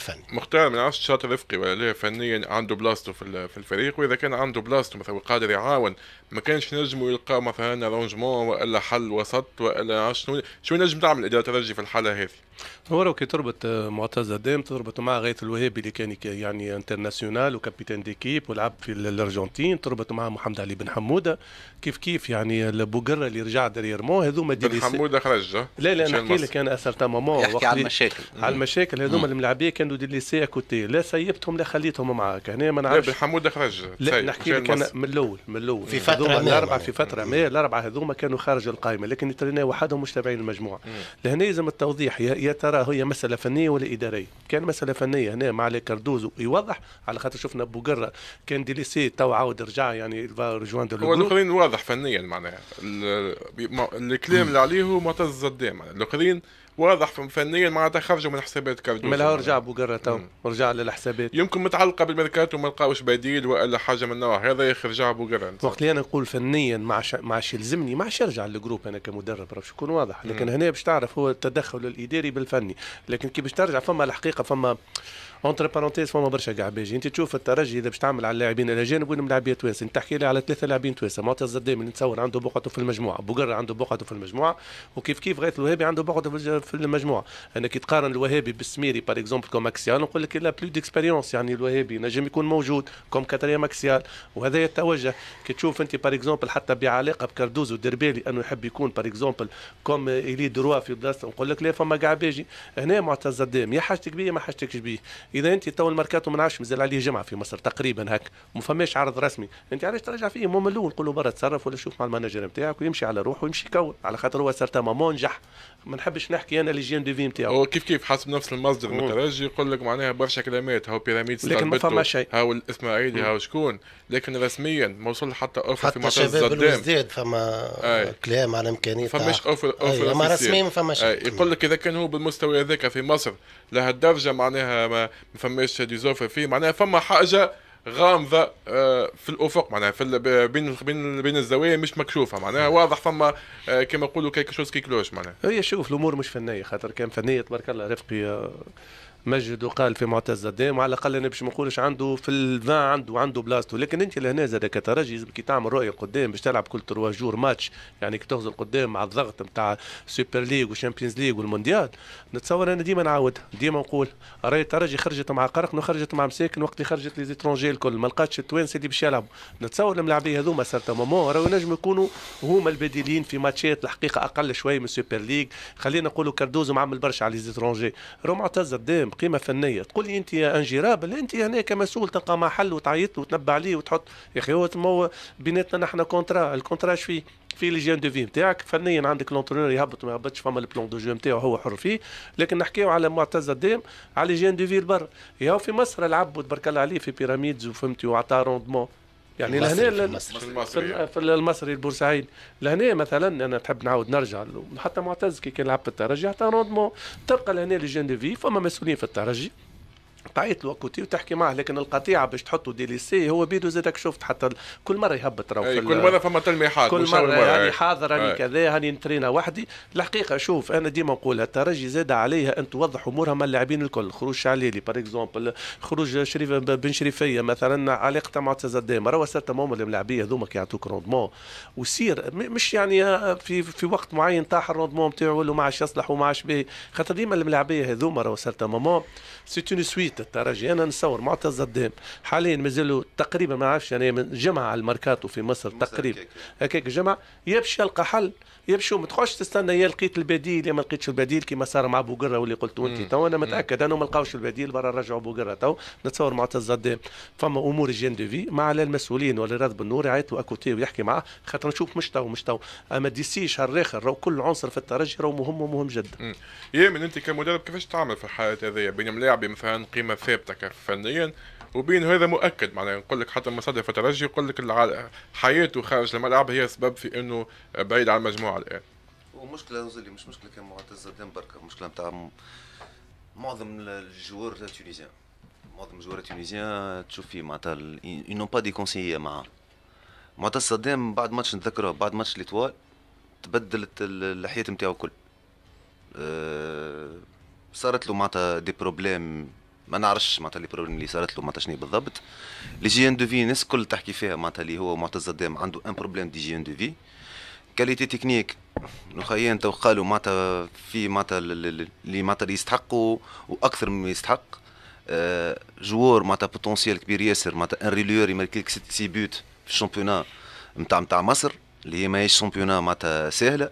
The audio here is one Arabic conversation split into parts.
فني مختار من يعرفش شاطر رفقي ولا لا فنيا عنده بلاصته في الفريق واذا كان عنده بلاصته مثلا قادر يعاون ما كانش نجموا يلقى مثلا رونجمون والا حل وسط والا شنو شنو نجم تعمل اداره ترجي في الحاله هذه هو راهو كي تربط آه، معتز الدام تربطه مع غاية الوهابي اللي كان يعني انترناسيونال وكابيتان ديكيب ولعب في الارجنتين تربط مع محمد علي بن حموده كيف كيف يعني البوقره اللي رجع درير مو هذوما بن حموده خرج آه، لا لا نحكي لك انا اسرت مومون يحكي على المشاكل على المشاكل هذوما الملاعبيه كانوا دي ليسي اكوتي لا سيبتهم لا خليتهم معاك هنا يعني ما نعرفش بن حموده خرج لا نحكي لك انا من الاول من الاول في فتره الاربعه في فتره ما الاربعه هذوما كانوا خارج القائمه لكن ترينا وحدهم مش تابعين المجموعه لهنا يلزم التوضيح يا ترى هي مساله فنيه ولا اداريه كان مساله فنيه هنا مع كاردوزو يوضح على خاطر شفنا بوقره كان ديليسي تو عاود رجع يعني رجوان هو الاخرين واضح فنيا معناها الكلام اللي عليه هو معتز الزدام الاخرين واضح فنيا معناتها خرجوا من حسابات كاردوسو ما هو رجع بوغرا تو رجع للحسابات يمكن متعلقه بالميركاتو وما لقاوش بديل ولا حاجه من النوع هذا يا اخي رجع بوغرا وقت اللي انا نقول فنيا ما عادش ما عادش يلزمني ما عادش يرجع للجروب انا كمدرب باش يكون واضح لكن مم. هنا باش تعرف هو التدخل الاداري بالفني لكن كي باش ترجع فما الحقيقه فما اونتر بارونتيز فما برشا قاع باجي انت تشوف الترجي اذا باش تعمل على اللاعبين الاجانب وين ملاعبيه تونس انت تحكي لي على ثلاثه لاعبين تونس معطي الزدام اللي نتصور عنده بقعته في المجموعه بوقر عنده بقعته في المجموعه وكيف كيف غيث الوهابي عنده بقعته في المجموعه انا كي تقارن الوهابي بالسميري بار اكزومبل كوم اكسيال نقول لك لا بلو ديكسبيريونس يعني الوهابي نجم يكون موجود كوم كاتريا ماكسيال وهذا التوجه كي تشوف انت بار اكزومبل حتى بعلاقه بكاردوزو ديربالي انه يحب يكون بار اكزومبل كوم الي دروا في بلاصته نقول لك لا فما قاع هنا معتز الدام يا حاجتك بيه ما حاجتكش بيه اذا انت تو الماركاتو ما نعرفش مازال عليه جمعه في مصر تقريبا هك ما فماش عرض رسمي انت علاش ترجع فيه من الاول نقول له برا تصرف ولا شوف مع المانجر نتاعك ويمشي على روحه ويمشي يكون على خاطر هو سارتا مامون نجح ما نحبش نحكي انا ليجيان دو في نتاعو هو كيف كيف حسب نفس المصدر مترجي يقول لك معناها برشا كلمات هاو بيراميد لكن ما فما شيء هاو الاسماعيلي هاو شكون لكن رسميا ما وصل حتى اوفر في مصر الزدام حتى الزداد فما أي. كلام على امكانيه فماش اوفر اوفر ما رسميا ما فما شيء يقول لك اذا كان هو بالمستوى هذاك في مصر لهالدرجه معناها ما فماش ديزوفر فيه معناها فما حاجه غامضه آه، في الافق معناها في بين بين بين الزوايا مش مكشوفه معناها واضح فما آه، كما يقولوا كيك شوز كيكلوش معناها هي شوف الامور مش فنيه خاطر كان فنيه تبارك الله رفقي آه، مجد وقال في معتز الدين وعلى الاقل انا باش ما نقولش عنده في الفان عنده عنده بلاصته لكن انت لهنا زاد كترجي لازم كي تعمل رؤيه قدام باش تلعب كل تروا جور ماتش يعني كي تغزل قدام مع الضغط نتاع سوبر ليغ والشامبيونز ليغ والمونديال نتصور انا ديما نعاود ديما نقول راهي الترجي خرجت مع قرقن وخرجت مع مساكن وقت اللي خرجت لي زيترونجي الكل ما لقاتش التوانسه اللي باش يلعبوا نتصور الملاعبين هذوما سارتا مومون راهو ينجموا يكونوا هما البديلين في ماتشات الحقيقه اقل شوي من سوبر ليغ خلينا نقولوا كاردوزو معمل برشا على لي زيترونجي راهو معتز الدين قيمه فنيه تقول لي انت يا لا انت هنا كمسؤول تلقى محل وتعيط له وتنبع عليه وتحط يا اخي هو بيناتنا نحن كونترا الكونترا فيه؟ في لي جيم دو في نتاعك فنيا عندك لونترونور يهبط ما يهبطش فما البلون دو جو نتاعو هو حر فيه لكن نحكيو على معتز الدام على لي جيم دو في البر ياو في مصر العبد تبارك الله عليه في بيراميدز وفهمتي وعطاه روندمون يعني لهنا المصري في المصري البورسعيد لهنا مثلا انا تحب نعاود نرجع حتى معتز كي كان لعب في الترجي حتى روندمون تلقى لهنا لي جين في فما مسؤولين في الترجي تعيط له كوتي وتحكي معه لكن القطيعه باش تحطوا دي هو بيدو زادك شفت حتى كل مره يهبط راهو كل مره فما تلميحات كل مره, يعني أي. حاضر راني يعني كذا هاني يعني نترينا وحدي الحقيقه شوف انا ديما نقول الترجي زاد عليها ان توضح امورها مع اللاعبين الكل خروج شعليلي بار اكزومبل خروج شريف بن شريفيه مثلا علاقته مع تزدام راهو سيرتا مومون الملاعبيه هذوما كيعطوك روندمون وسير مش يعني آه، في في وقت معين طاح الروندمون نتاعو ولا ما عادش يصلح وما عادش به خاطر ديما الملاعبيه هذوما راهو سيرتا مومون سي اون سويت الترجي انا نصور معتز الدين حاليا مازالوا تقريبا ما عرفش انا يعني من جمعه على الماركاتو في مصر تقريبا هكاك جمع يبش يلقى حل يمشوا ما تقعدش تستنى يا لقيت البديل يا ما لقيتش البديل كما صار مع بوقره واللي قلت انت تو انا متاكد انه ما لقاوش البديل برا رجعوا بوقره تو نتصور معتز الدين فما امور جين دو في ما على المسؤولين ولا راد بالنور يعيط له اكوتي ويحكي معاه خاطر نشوف مش تو مش تو اما سي شهر اخر راهو كل عنصر في الترجي راهو مهم ومهم جدا. يا من انت كمدرب كيفاش تعمل في الحالات هذه بين ملاعبي مثلا قيمه ثابته فنيا وبين هذا مؤكد معناه نقول لك حتى مصادر الترجي يقول لك حياته خارج الملعب هي سبب في انه بعيد عن المجموعه الان ومشكله وزلي مش مشكله كان معتز الدين بركه مشكله نتاع معظم الجوار التونيزيان معظم الجوار التونيزيان تشوف فيه معناتها نون با دي كونسيي معاه معتز صدام بعد ماتش نتذكره بعد ماتش ليطوال تبدلت الحياه نتاعو كل أه صارت له معناتها دي بروبليم ما نعرفش معناتها لي بروبليم اللي صارت له معناتها شنو بالضبط لي جي ان دو في الناس الكل تحكي فيها معناتها اللي هو معتز الدام عنده ان بروبليم دي جي ان دو في كاليتي تكنيك الخيان تو قالوا معناتها في معناتها اللي معناتها اللي يستحقوا واكثر من يستحق آه، جوار معناتها بوتونسيال كبير ياسر معناتها ان ريليور يمارك لك سي بوت في الشامبيونا نتاع نتاع مصر اللي هي ماهيش شامبيونان معناتها سهله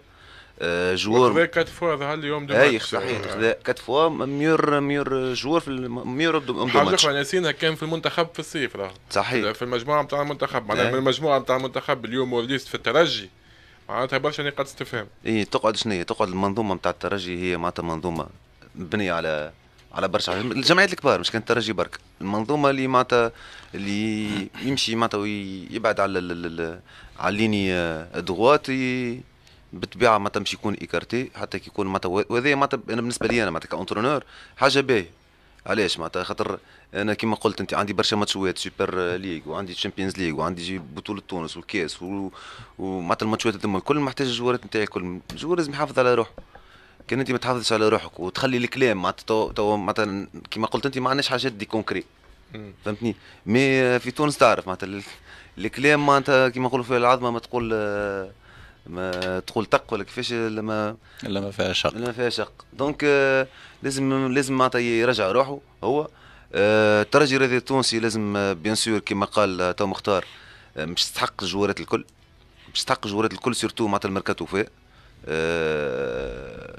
آه، جوار خذا كات فوا ظهر اليوم دو اي صحيح خذا كات فوا ميور ميور جوار في ميور دو ماتش يعني كان في المنتخب في الصيف راه صحيح في المجموعه نتاع المنتخب معناها إيه. من المجموعه نتاع المنتخب اليوم وليست في الترجي معناتها برشا نقاط استفهام اي تقعد شنو هي تقعد المنظومه نتاع الترجي هي معناتها منظومه مبنيه على على برشا الجمعيات الكبار مش كانت ترجي برك المنظومه اللي معناتها اللي يمشي معناتها ويبعد على على الليني دغوات بالطبيعه ما تمشي يكون ايكارتي حتى كي يكون معناتها وهذا معناتها انا بالنسبه لي انا معناتها كونترونور حاجه باهيه علاش معناتها خاطر انا كيما قلت انت عندي برشا ماتشوات سوبر ليغ وعندي تشامبيونز ليغ وعندي بطوله تونس والكاس ومعناتها الماتشوات هذوما الكل محتاج الجوارات نتاعي الكل الجوار لازم يحافظ على روحه كان انت ما تحافظش على روحك وتخلي الكلام معناتها تو معناتها كيما قلت انت ما عندناش حاجات دي كونكري فهمتني مي في تونس تعرف معناتها الكلام معناتها كيما نقولوا في العظمه ما تقول ما تقول تق ولا كيفاش لما ما فيها شق الا ما فيها شق دونك آه، لازم لازم معناتها يرجع روحه هو آه، الترجي الرياضي التونسي لازم بيان سور كما قال آه، تو مختار مش تستحق الجوارات الكل مش تستحق الجوارات الكل سيرتو معناتها الميركاتو فيه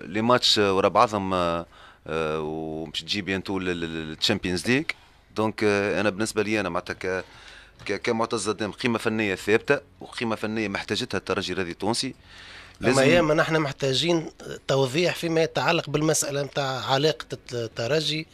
لي ماتش ورا بعضهم ومش تجي بيانتو للتشامبيونز ليج دونك انا بالنسبه لي انا معناتها كمعتز الدم قيمه فنيه ثابته وقيمه فنيه محتاجتها الترجي الرياضي التونسي لازم اما ياما نحن محتاجين توضيح فيما يتعلق بالمساله نتاع علاقه الترجي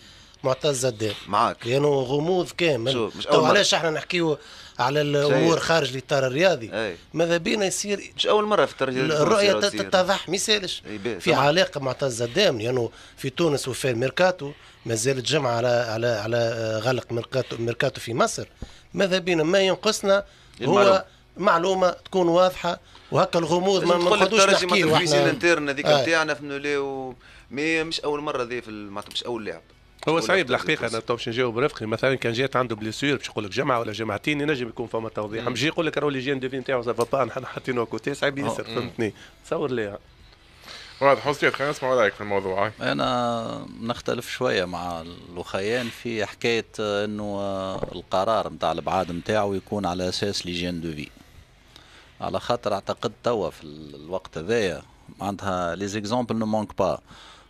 معتز الدام معاك لانه يعني غموض كامل شو مش اول علاش احنا نحكيو على الامور خارج الاطار الرياضي أي. ماذا بينا يصير مش اول مره في الترجي الرؤيه تتضح ما يسالش في طبعا. علاقه معتز الدام لانه يعني في تونس وفي الميركاتو ما زالت جمعه على على على آه، غلق ميركاتو ميركاتو في مصر ماذا بينا ما ينقصنا هو معلومه تكون واضحه وهكا الغموض ما نقدوش نحكيه الفيزي الانترن هذيك نتاعنا في آه. نولاو مي مش اول مره ذي في معناتها مش اول لاعب هو صعيب الحقيقه انا تو باش نجاوب رفقي مثلا كان جات عنده بليسير باش يقول لك جمعه ولا جمعتين ينجم يكون فما توضيح مش يقول لك راهو لي جين دوفي نتاعو سافا با نحن حاطينه كوتي صعيب ياسر فهمتني تصور ليها مراد حسني خلينا نسمع رايك في الموضوع انا نختلف شويه مع الاخيان في حكايه انه آه، القرار نتاع الابعاد نتاعو يكون على اساس ليجين دو في على خاطر اعتقد توا في الوقت هذايا معناتها لي زيكزومبل نو مونك با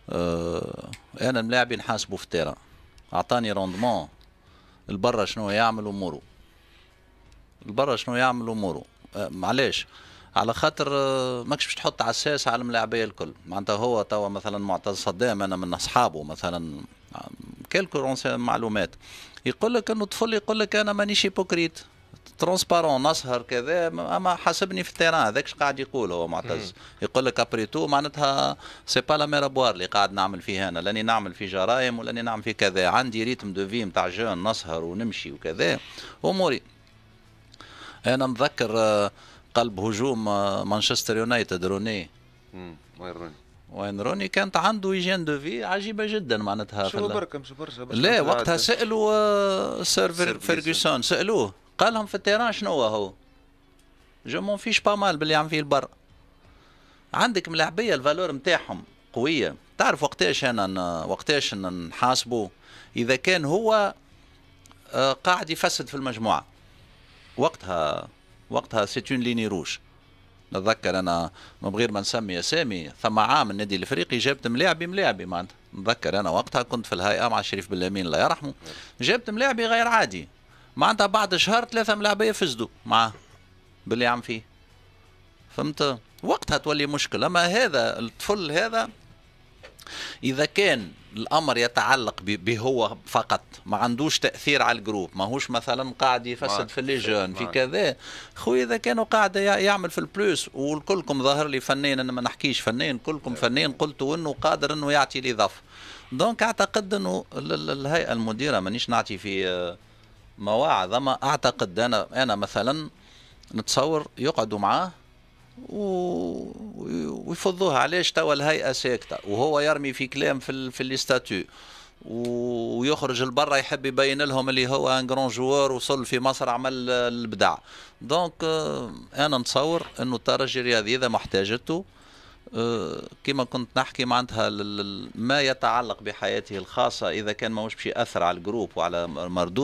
أه انا الملاعب نحاسبه في التيران اعطاني روندمون البرا شنو يعمل اموره البرا شنو يعمل اموره أه على خاطر آه، ماكش باش تحط عساس على الملاعبيه الكل معناتها هو توا مثلا معتز صدام انا من اصحابه مثلا كيلكو معلومات يقول لك انه طفل يقول لك انا مانيش هيبوكريت ترونسبارون نسهر كذا اما حاسبني في التيران هذاك اش قاعد يقول هو معتز يقول لك ابري تو معناتها سي با لا ميرابوار اللي قاعد نعمل فيه انا لاني نعمل في جرائم ولاني نعمل في كذا عندي ريتم دو في نتاع جون نسهر ونمشي وكذا اموري انا نتذكر آه، قلب هجوم آه، مانشستر يونايتد روني وين روني وين روني كانت عنده ايجين دو في عجيبه جدا معناتها شو بركه مش برشا لا وقتها سالوا آه، سير فيرغسون سالوه قال لهم في التيران شنو هو جو مون فيش با مال باللي عم فيه البر عندك ملاعبيه الفالور نتاعهم قويه تعرف وقتاش انا وقتاش نحاسبه اذا كان هو آه، قاعد يفسد في المجموعه وقتها وقتها سيتون ليني روج نتذكر انا من غير ما نسمي اسامي ثم عام النادي الافريقي جابت ملاعبي ملاعبي معناتها نتذكر انا وقتها كنت في الهيئه مع شريف بلامين الله يرحمه جابت ملاعبي غير عادي معناتها بعد شهر ثلاثه ملاعبيه فزدوا معاه باللي عم فيه فهمت وقتها تولي مشكله اما هذا الطفل هذا اذا كان الامر يتعلق بهو فقط ما عندوش تاثير على الجروب ماهوش مثلا قاعد يفسد في لي جون في كذا خويا اذا كانوا قاعد يعمل في البلوس وكلكم ظاهر لي فنان انا ما نحكيش فنان كلكم إيه. فنان قلتوا انه قادر انه يعطي لي ضف دونك اعتقد انه الهيئه المديره مانيش نعطي في آه، مواعظ اما اعتقد انا انا مثلا نتصور يقعدوا معاه ويفضوها علاش توا الهيئه ساكته وهو يرمي في كلام في ال... في الاستاتيو ويخرج لبرا يحب يبين لهم اللي هو ان جرون جوار وصل في مصر عمل البدع دونك آه، انا نتصور انه الترجي الرياضي اذا محتاجته آه، كما كنت نحكي معناتها ما يتعلق بحياته الخاصه اذا كان ماهوش باش ياثر على الجروب وعلى مردود